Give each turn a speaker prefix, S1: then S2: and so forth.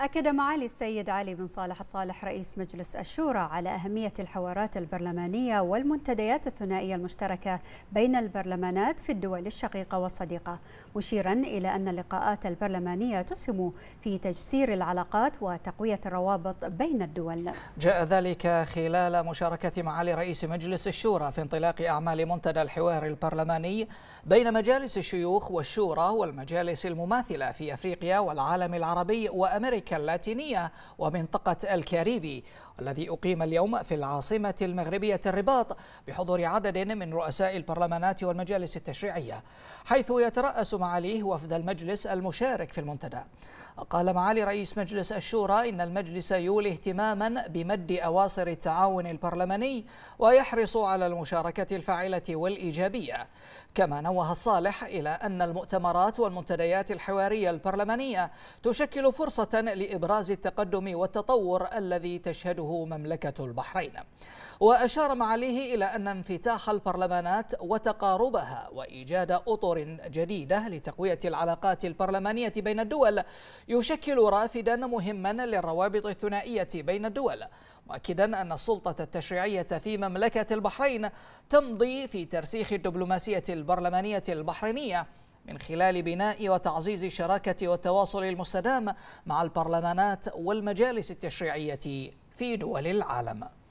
S1: أكد معالي السيد علي بن صالح الصالح رئيس مجلس الشورى على أهمية الحوارات البرلمانية والمنتديات الثنائية المشتركة بين البرلمانات في الدول الشقيقة والصديقة مشيرا إلى أن اللقاءات البرلمانية تسهم في تجسير العلاقات وتقوية الروابط بين الدول
S2: جاء ذلك خلال مشاركة معالي رئيس مجلس الشورى في انطلاق أعمال منتدى الحوار البرلماني بين مجالس الشيوخ والشورى والمجالس المماثلة في أفريقيا والعالم العربي وأمريكا أمريكا اللاتينية ومنطقة الكاريبي الذي أقيم اليوم في العاصمة المغربية الرباط بحضور عدد من رؤساء البرلمانات والمجالس التشريعية حيث يترأس معاليه وفد المجلس المشارك في المنتدى قال معالي رئيس مجلس الشورى إن المجلس يولي اهتماما بمد أواصر التعاون البرلماني ويحرص على المشاركة الفاعلة والإيجابية كما نوه الصالح إلى أن المؤتمرات والمنتديات الحوارية البرلمانية تشكل فرصة لإبراز التقدم والتطور الذي تشهده مملكة البحرين وأشار معاليه إلى أن انفتاح البرلمانات وتقاربها وإيجاد أطر جديدة لتقوية العلاقات البرلمانية بين الدول يشكل رافدا مهما للروابط الثنائية بين الدول مؤكدا أن السلطة التشريعية في مملكة البحرين تمضي في ترسيخ الدبلوماسية البرلمانية البحرينية من خلال بناء وتعزيز الشراكة والتواصل المستدام مع البرلمانات والمجالس التشريعية في دول العالم